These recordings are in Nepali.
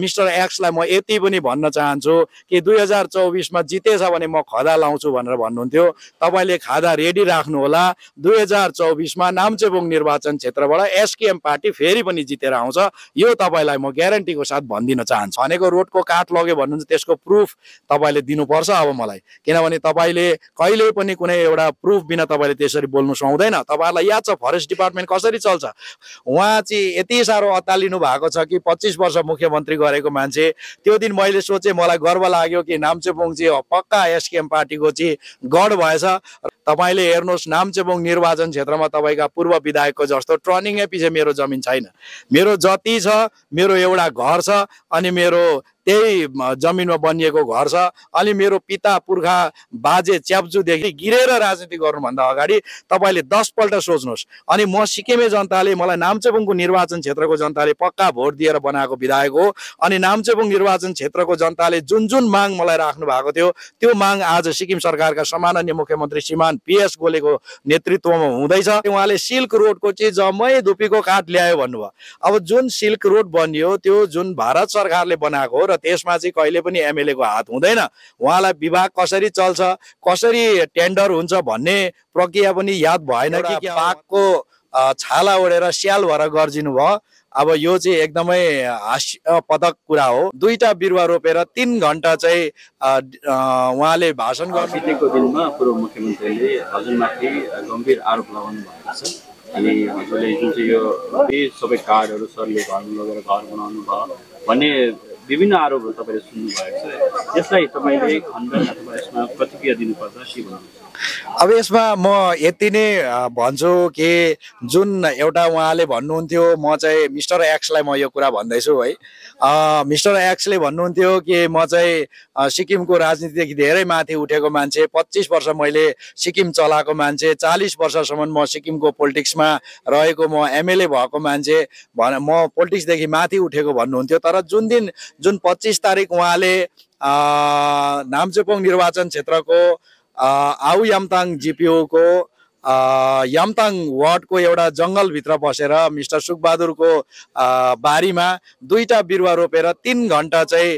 मिस्टर एक्सलाई म यति पनि भन्न चाहन्छु कि दुई हजार चौबिसमा जितेछ भने म खदा लाउँछु भनेर भन्नुहुन्थ्यो तपाईँले खादा रेडी राख्नुहोला दुई हजार चौबिसमा नाम्चेबुङ निर्वाचन क्षेत्रबाट एसकेएम पार्टी फेरि पनि जितेर आउँछ यो तपाईँलाई म ग्यारेन्टीको साथ भनिदिन चाहन्छु भनेको रोडको काठ लग्यो भन्नुहुन्छ त्यसको प्रुफ तपाईँले दिनुपर्छ अब मलाई किनभने तपाईँले कहिले पनि कुनै एउटा प्रुफ बिना तपाईँले त्यसरी बोल्नु सुहाउँदैन तपाईँहरूलाई याद छ फरेस्ट डिपार्टमेन्ट कसरी चल्छ उहाँ चाहिँ यति साह्रो अत्तालिनु भएको छ कि पच्चिस वर्ष मुख्यमन्त्रीको गरेको मान्छे त्यो दिन मैले सोचेँ मलाई गर्व लाग्यो कि नाम्चेपोङ चाहिँ पक्का एसकेएम पार्टीको चाहिँ गढ भएछ तपाईँले हेर्नुहोस् नाम्चेबोङ निर्वाचन क्षेत्रमा तपाईँका पूर्व विधायकको जस्तो टर्निङै पछि मेरो जमिन छैन मेरो जति छ मेरो एउटा घर छ अनि मेरो त्यही जमिनमा बनिएको घर छ अनि मेरो पिता पुर्खा बाजे च्याप्चुदेखि गिरेर राजनीति गर्नुभन्दा अगाडि तपाईँले दसपल्ट सोच्नुहोस् अनि म सिक्किमे जनताले मलाई नाम्चेबुङको निर्वाचन क्षेत्रको जनताले पक्का भोट दिएर बनाएको विधायक हो अनि नाम्चेबुङ निर्वाचन क्षेत्रको जनताले जुन जुन माग मलाई राख्नु भएको थियो त्यो माग आज सिक्किम सरकारका सामान्य मुख्यमन्त्री श्रीमान श्रीमान पिएस गोलेको नेतृत्वमा हुँदैछ उहाँले सिल्क रोडको चाहिँ जम्मै धुपीको काठ ल्यायो भन्नुभयो अब जुन सिल्क रोड बनियो त्यो जुन भारत सरकारले बनाएको हो र त्यसमा चाहिँ कहिले पनि एमएलएको हात हुँदैन उहाँलाई विभाग कसरी चल्छ कसरी टेन्डर हुन्छ भन्ने प्रक्रिया पनि याद भएन कि पाकको छाला ओढेर स्याल भएर गर्जिनु भयो अब यो चाहिँ एकदमै हास्य पदक कुरा हो दुईटा बिरुवा रोपेर तिन घन्टा चाहिँ उहाँले भाषण गर्नु दिनमा पूर्व मुख्यमन्त्रीले हजुरमाथि गम्भीर आरोप लगाउनु भएको छ अनि हजुरले जुन चाहिँ यो सबै कार्डहरू सरले घरमा लगेर घर बनाउनु भयो भन्ने विभिन्न आरोपहरू तपाईँले सुन्नुभएको छ यसलाई तपाईँले खण्ड अथवा यसमा प्रतिक्रिया दिनुपर्छ के भन्नुहुन्छ अब यसमा म यति नै भन्छु कि जुन एउटा उहाँले भन्नुहुन्थ्यो म चाहिँ मिस्टर एक्सलाई म यो कुरा भन्दैछु है मिस्टर एक्सले भन्नुहुन्थ्यो कि म चाहिँ सिक्किमको राजनीतिदेखि धेरै माथि उठेको मान्छे पच्चिस वर्ष मैले सिक्किम चलाएको मान्छे चालिस वर्षसम्म म सिक्किमको पोलिटिक्समा रहेको म एमएलए भएको मान्छे भन म पोलिटिक्सदेखि माथि उठेको भन्नुहुन्थ्यो तर जुन दिन जुन पच्चिस तारिक उहाँले नाम्चेपोङ निर्वाचन क्षेत्रको आऊ यामताङ जिपिओको यामताङ वार्डको एउटा जङ्गलभित्र बसेर मिस्टर सुखबहादुरको बारीमा दुईवटा बिरुवा रोपेर तिन घन्टा चाहिँ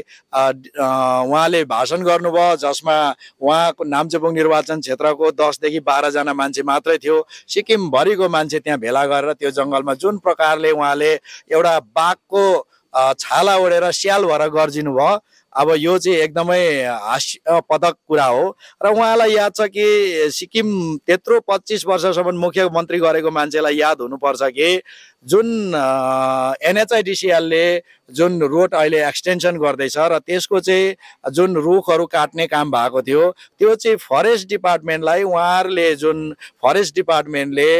उहाँले भाषण गर्नुभयो जसमा उहाँको नाम्चेबुङ निर्वाचन क्षेत्रको दसदेखि बाह्रजना मान्छे मात्रै थियो सिक्किमभरिको मान्छे त्यहाँ भेला गरेर त्यो जङ्गलमा जुन प्रकारले उहाँले एउटा बाघको छाला ओढेर स्याल भएर गर्जिनु भयो अब यो चाहिँ एकदमै हास्यपदक कुरा हो र उहाँलाई याद छ कि सिक्किम त्यत्रो पच्चिस वर्षसम्म मुख्यमन्त्री गरेको मान्छेलाई याद हुनुपर्छ कि जुन एनएचआइडिसिएलले जुन रोड अहिले एक्सटेन्सन गर्दैछ र त्यसको चाहिँ जुन रुखहरू काट्ने काम भएको थियो त्यो चाहिँ फरेस्ट डिपार्टमेन्टलाई उहाँहरूले जुन फरेस्ट डिपार्टमेन्टले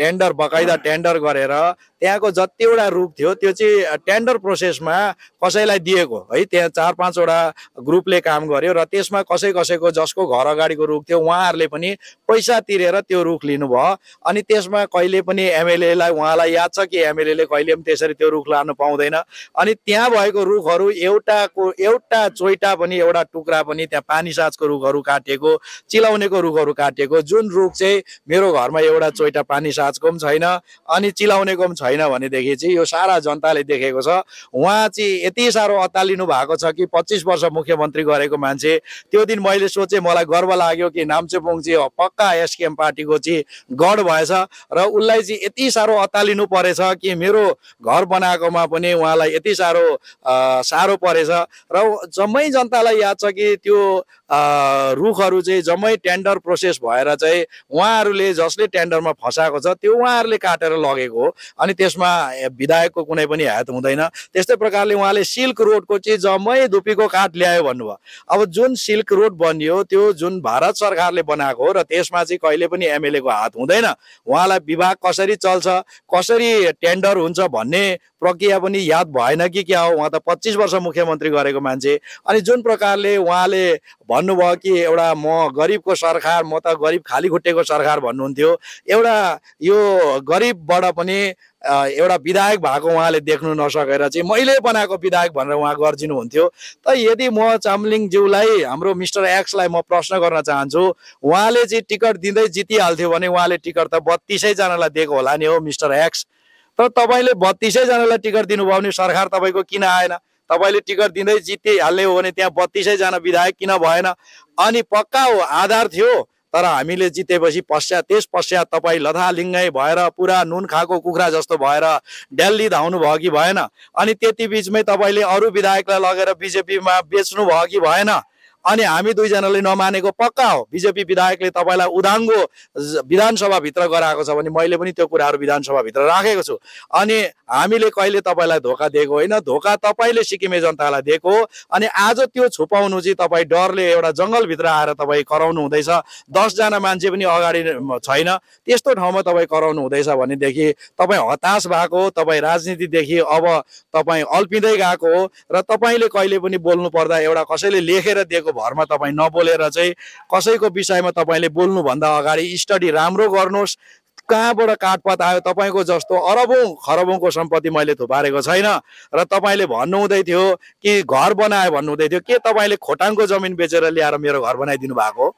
टेन्डर बकाइदा टेन्डर गरेर त्यहाँको जतिवटा रुख थियो त्यो चाहिँ टेन्डर प्रोसेसमा कसैलाई दिएको है त्यहाँ चार पाँचवटा ग्रुपले काम गर्यो र त्यसमा कसै कसैको जसको घर अगाडिको रुख थियो उहाँहरूले पनि पैसा तिरेर त्यो रुख लिनुभयो अनि त्यसमा कहिले पनि एमएलएलाई उहाँलाई याद छ कि एमएलएले कहिले पनि त्यसरी त्यो रुख लानु पाउँदैन अनि त्यहाँ भएको रुखहरू एउटाको एउटा चोइटा पनि एउटा टुक्रा पनि त्यहाँ पानी साँझको रुखहरू काटिएको चिलाउनेको रुखहरू काटिएको जुन रुख चाहिँ मेरो घरमा एउटा चोइटा पानी साँझको पनि छैन अनि चिलाउनेको पनि छैन भनेदेखि चाहिँ यो सारा जनताले देखेको छ उहाँ चाहिँ यति साह्रो अत्तालिनु भएको छ कि पच्चिस वर्ष मुख्यमन्त्री गरेको मान्छे त्यो दिन मैले सोचेँ मलाई गर्व लाग्यो कि नाम्चेपोङ चाहिँ पक्का एसकेएम पार्टीको चाहिँ गढ भएछ र उसलाई चाहिँ यति साह्रो अत्तालिनु दिनु परेछ कि मेरो घर बनाएकोमा पनि उहाँलाई यति साह्रो साह्रो परेछ र जम्मै जनतालाई याद छ कि त्यो रुखहरू चाहिँ जम्मै टेन्डर प्रोसेस भएर चाहिँ उहाँहरूले जसले टेन्डरमा फसाएको छ त्यो उहाँहरूले काटेर लगेको हो अनि त्यसमा विधायकको कुनै पनि हात हुँदैन त्यस्तै प्रकारले उहाँले सिल्क रोडको चाहिँ जम्मै धुपीको काठ ल्यायो भन्नुभयो अब जुन सिल्क रोड बनियो त्यो जुन भारत सरकारले बनाएको हो र त्यसमा चाहिँ कहिले पनि एमएलएको हात हुँदैन उहाँलाई विभाग कसरी चल्छ कसरी टेन्डर हुन्छ भन्ने प्रक्रिया पनि याद भएन कि क्या हो उहाँ त पच्चिस वर्ष मुख्यमन्त्री गरेको मान्छे अनि जुन प्रकारले उहाँले भन्नुभयो कि एउटा म गरिबको सरकार म त गरिब खाली खुट्टेको सरकार भन्नुहुन्थ्यो एउटा यो गरिबबाट पनि एउटा विधायक भएको उहाँले देख्नु नसकेर चाहिँ मैले बनाएको विधायक भनेर उहाँ हुन्थ्यो त यदि म चामलिङज्यूलाई हाम्रो मिस्टर एक्सलाई म प्रश्न गर्न चाहन्छु उहाँले चाहिँ टिकट दिँदै जितिहाल्थ्यो भने उहाँले टिकट त बत्तिसैजनालाई दिएको होला नि हो मिस्टर एक्स तर तपाईँले बत्तिसैजनालाई टिकट दिनुभयो भने सरकार तपाईँको किन आएन तपाईँले टिकट दिँदै जितिहाल्ने हो भने त्यहाँ बत्तिसैजना विधायक किन भएन अनि पक्का हो आधार थियो तर हामीले जितेपछि पश्चात त्यस पश्चात तपाईँ लथालिङ्गै भएर पुरा नुन खाएको कुखुरा जस्तो भएर दिल्ली धाउनु भयो कि भएन अनि त्यति बिचमै तपाईँले अरू विधायकलाई लगेर बिजेपीमा बेच्नु भयो कि भएन अनि हामी दुईजनाले नमानेको पक्का हो बिजेपी विधायकले तपाईँलाई उदाङ्गो विधानसभाभित्र गराएको छ भने मैले पनि त्यो कुराहरू विधानसभाभित्र राखेको छु अनि हामीले कहिले तपाईँलाई धोका दिएको होइन धोका तपाईँले सिक्किमे जनतालाई दिएको हो अनि आज त्यो छुपाउनु चाहिँ तपाईँ डरले एउटा जङ्गलभित्र आएर तपाईँ कराउनु हुँदैछ दसजना मान्छे पनि अगाडि छैन त्यस्तो ठाउँमा तपाईँ कराउनु हुँदैछ भनेदेखि तपाईँ हताश भएको हो तपाईँ राजनीतिदेखि अब तपाईँ अल्पिँदै गएको हो र तपाईँले कहिले पनि बोल्नु पर्दा एउटा कसैले लेखेर दिएको घरमा भरमा तपाईँ नबोलेर चाहिँ कसैको विषयमा तपाईँले बोल्नुभन्दा अगाडि स्टडी राम्रो गर्नुहोस् कहाँबाट काठपात आयो तपाईँको जस्तो अरबौँ खरबौँको सम्पत्ति मैले थुपारेको छैन र तपाईँले भन्नुहुँदै थियो कि घर बनायो भन्नुहुँदै थियो के तपाईँले खोटाङको जमिन बेचेर ल्याएर मेरो घर बनाइदिनु भएको हो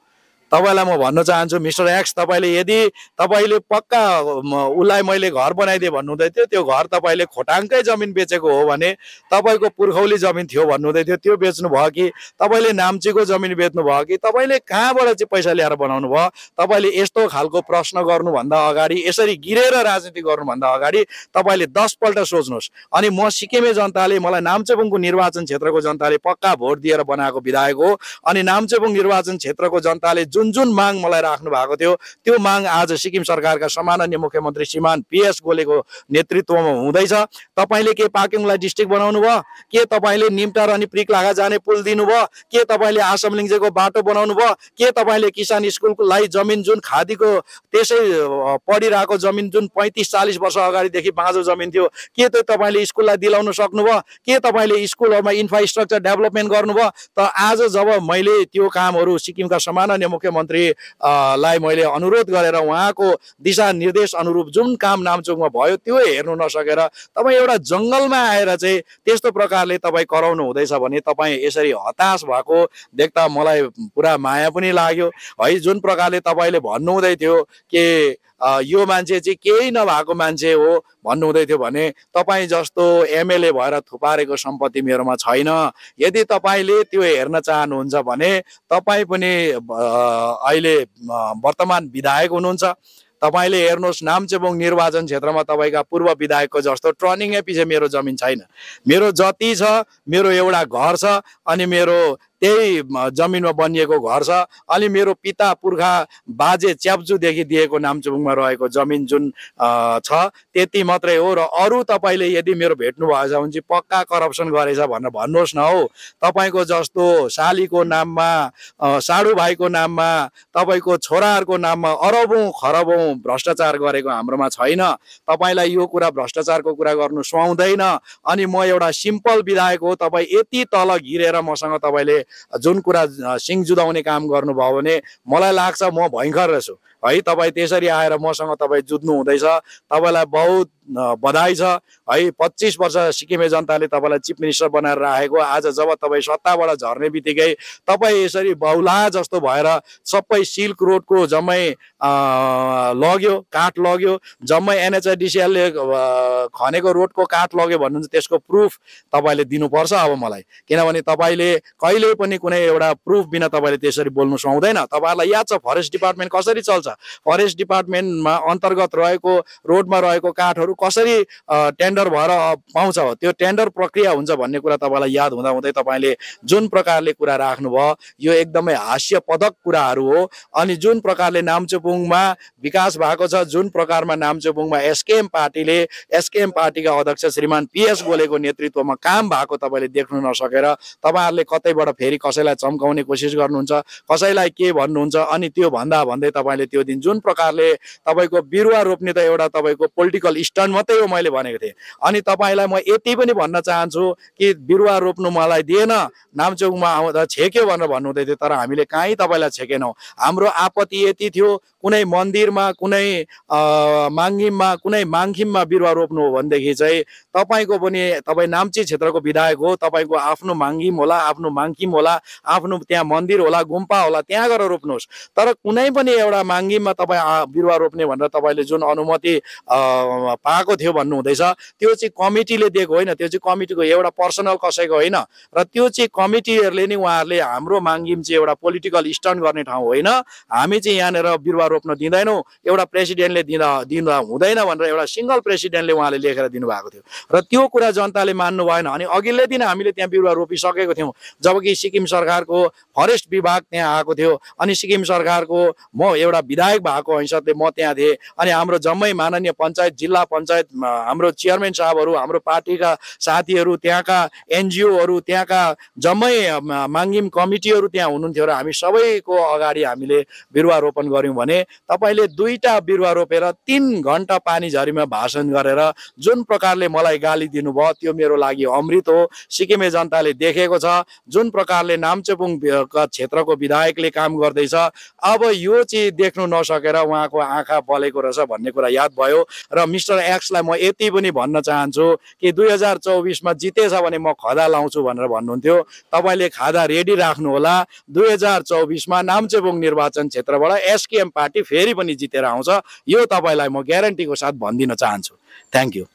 तपाईँलाई म भन्न चाहन्छु मिस्टर एक्स तपाईँले यदि तपाईँले पक्का उसलाई मैले घर बनाइदिएँ भन्नुहुँदै थियो त्यो घर तपाईँले खोटाङकै जमिन बेचेको हो भने तपाईँको पुर्खौली जमिन थियो भन्नुहुँदै थियो त्यो बेच्नु भयो कि तपाईँले नाम्चीको जमिन बेच्नु भयो कि तपाईँले कहाँबाट चाहिँ पैसा ल्याएर बनाउनु भयो तपाईँले यस्तो खालको प्रश्न गर्नुभन्दा अगाडि यसरी गिरेर राजनीति गर्नुभन्दा अगाडि तपाईँले दसपल्ट सोच्नुहोस् अनि म सिक्किमे जनताले मलाई नाम्चेबुङको निर्वाचन क्षेत्रको जनताले पक्का भोट दिएर बनाएको विधायक हो अनि नाम्चेबुङ निर्वाचन क्षेत्रको जनताले जुन जुन माग मलाई राख्नु भएको थियो त्यो माग आज सिक्किम सरकारका सामान्य मुख्यमन्त्री श्रीमान पिएस गोलेको नेतृत्वमा हुँदैछ तपाईँले के पाकिङलाई डिस्ट्रिक्ट बनाउनु भयो के तपाईँले निम्टा अनि प्रिक लागा जाने पुल दिनुभयो के तपाईँले आसाम लिङ्जेको बाटो बनाउनु भयो के तपाईँले किसान स्कुललाई जमिन जुन खादीको त्यसै पढिरहेको जमिन जुन पैँतिस चालिस वर्ष अगाडिदेखि बाँझो जमिन थियो के त्यो तपाईँले स्कुललाई दिलाउन सक्नुभयो के तपाईँले स्कुलहरूमा इन्फ्रास्ट्रक्चर डेभलपमेन्ट गर्नुभयो त आज जब मैले त्यो कामहरू सिक्किमका सामान्य मुख्य मुख्यमन्त्रीलाई मैले अनुरोध गरेर उहाँको दिशानिर्देश अनुरूप जुन काम नामचोकमा भयो त्यो हेर्नु नसकेर तपाईँ एउटा जङ्गलमा आएर चाहिँ त्यस्तो प्रकारले तपाईँ कराउनु हुँदैछ भने तपाईँ यसरी हताश भएको देख्दा मलाई पुरा माया पनि लाग्यो है जुन प्रकारले तपाईँले भन्नुहुँदै थियो के यो मान्छे चाहिँ केही नभएको मान्छे हो भन्नुहुँदै थियो भने तपाईँ जस्तो एमएलए भएर थुपारेको सम्पत्ति मेरोमा छैन यदि तपाईँले त्यो हेर्न चाहनुहुन्छ भने तपाईँ पनि अहिले वर्तमान विधायक हुनुहुन्छ तपाईँले हेर्नुहोस् नाम्चेबोङ निर्वाचन क्षेत्रमा तपाईँका पूर्व विधायकको जस्तो ट्रनिङ पछि मेरो जमिन छैन मेरो जति छ मेरो एउटा घर छ अनि मेरो त्यही जमिनमा बनिएको घर छ अनि मेरो पिता पुर्खा बाजे च्याप्चुदेखि दिएको नाम्चुबुङमा रहेको जमिन जुन छ त्यति मात्रै हो र अरू तपाईँले यदि मेरो भेट्नु भेट्नुभएछ भने चाहिँ पक्का करप्सन गरेछ भनेर भन्नुहोस् न हौ तपाईँको जस्तो सालीको नाममा साडु भाइको नाममा तपाईँको छोराहरूको नाममा अरबौँ खरबौँ भ्रष्टाचार गरेको हाम्रोमा छैन तपाईँलाई यो कुरा भ्रष्टाचारको कुरा गर्नु सुहाउँदैन अनि म एउटा सिम्पल विधायक हो तपाईँ यति तल घिरेर मसँग तपाईँले जुन कुरा सिङ जुदाउने काम गर्नुभयो भने मलाई लाग्छ म भयङ्कर रहेछु है तपाईँ त्यसरी आएर मसँग तपाईँ जुझ्नु हुँदैछ तपाईँलाई बहुत बधाई छ है पच्चिस वर्ष सिक्किमे जनताले तपाईँलाई चिफ मिनिस्टर बनाएर राखेको आज जब तपाईँ सत्ताबाट झर्ने बित्तिकै तपाईँ यसरी बहुला जस्तो भएर सबै सिल्क रोडको जम्मै लग्यो काठ लग्यो जम्मै एनएचआइडिसिएलले खनेको रोडको काठ लग्यो भन्नुहुन्छ त्यसको प्रुफ तपाईँले दिनुपर्छ अब मलाई किनभने तपाईँले कहिले पनि पनि कुनै एउटा प्रुफ बिना तपाईँले त्यसरी बोल्नु सुहाउँदैन तपाईँहरूलाई याद छ फरेस्ट डिपार्टमेन्ट कसरी चल्छ फरेस्ट डिपार्टमेन्टमा अन्तर्गत रहेको रोडमा रहेको काठहरू कसरी टेन्डर भएर पाउँछ त्यो टेन्डर प्रक्रिया हुन्छ भन्ने कुरा तपाईँलाई याद हुँदै तपाईँले जुन प्रकारले कुरा राख्नुभयो यो एकदमै हास्यपदक कुराहरू हो अनि जुन प्रकारले नाम्चेबुङमा विकास भएको छ जुन प्रकारमा नाम्चेबुङमा एसकेएम पार्टीले एसकेएम पार्टीका अध्यक्ष श्रीमान पिएस गोलेको नेतृत्वमा काम भएको तपाईँले देख्नु नसकेर तपाईँहरूले कतैबाट फेरि कसैलाई चम्काउने कोसिस गर्नुहुन्छ कसैलाई के भन्नुहुन्छ अनि त्यो भन्दा भन्दै तपाईँले त्यो दिन जुन प्रकारले तपाईँको बिरुवा रोप्ने त एउटा तपाईँको पोलिटिकल स्टन्ड मात्रै हो मैले भनेको थिएँ अनि तपाईँलाई म यति पनि भन्न चाहन्छु कि बिरुवा रोप्नु मलाई दिएन नाम्चोकमा आउँदा छेक्यो भनेर भन्नुहुँदै थियो तर हामीले कहीँ तपाईँलाई छेकेनौँ हाम्रो आपत्ति यति थियो कुनै मन्दिरमा कुनै माङ्गिममा कुनै माङ्खिममा बिरुवा रोप्नु हो भनेदेखि चाहिँ तपाईँको पनि तपाईँ नाम्ची क्षेत्रको विधायक हो तपाईँको आफ्नो माङ्गिम होला आफ्नो माङ्खिम होला आफ्नो त्यहाँ मन्दिर होला गुम्पा होला त्यहाँ गएर रोप्नुहोस् तर कुनै पनि एउटा माङ्गीमा तपाईँ बिरुवा रोप्ने भनेर तपाईँले जुन अनुमति पाएको थियो भन्नुहुँदैछ त्यो चाहिँ कमिटीले दिएको होइन त्यो चाहिँ कमिटीको एउटा पर्सनल कसैको होइन र त्यो चाहिँ कमिटीहरूले नै उहाँहरूले हाम्रो माङ्गिम चाहिँ एउटा पोलिटिकल स्टन्ट गर्ने ठाउँ होइन हामी चाहिँ यहाँनिर बिरुवा रोप्न दिँदैनौँ एउटा प्रेसिडेन्टले दिँदा दिँदा हुँदैन भनेर एउटा सिङ्गल प्रेसिडेन्टले उहाँले लेखेर दिनुभएको थियो र त्यो कुरा जनताले मान्नु भएन अनि अघिल्लै दिन हामीले त्यहाँ बिरुवा रोपिसकेको थियौँ जबकि सिक्किम सरकारको फरेस्ट विभाग त्यहाँ आएको थियो अनि सिक्किम सरकारको म एउटा विधायक भएको हैसियतले म त्यहाँ थिएँ अनि हाम्रो जम्मै माननीय पञ्चायत जिल्ला पञ्चायत हाम्रो चेयरमेन साहबहरू हाम्रो पार्टीका साथीहरू त्यहाँका एनजिओहरू त्यहाँका जम्मै माङ्गिम कमिटीहरू त्यहाँ हुनुहुन्थ्यो र हामी सबैको अगाडि हामीले बिरुवा रोपण गऱ्यौँ भने तपाईँले दुईवटा बिरुवा रोपेर तिन घन्टा पानी झरीमा भाषण गरेर जुन प्रकारले मलाई गाली दिनुभयो त्यो मेरो लागि अमृत हो सिक्किमे जनताले देखेको छ जुन प्रकार सरकारले नामचेपुङका क्षेत्रको विधायकले काम गर्दैछ अब यो चाहिँ देख्नु नसकेर उहाँको आँखा बलेको रहेछ भन्ने कुरा याद भयो र मिस्टर एक्सलाई म यति पनि भन्न चाहन्छु कि दुई हजार चौबिसमा जितेछ भने म खदा लाउँछु भनेर भन्नुहुन्थ्यो तपाईँले खादा रेडी राख्नुहोला दुई हजार चौबिसमा नाम्चेबुङ निर्वाचन क्षेत्रबाट एसकेएम पार्टी फेरि पनि जितेर आउँछ यो तपाईँलाई म ग्यारेन्टीको साथ भनिदिन चाहन्छु थ्याङ्क यू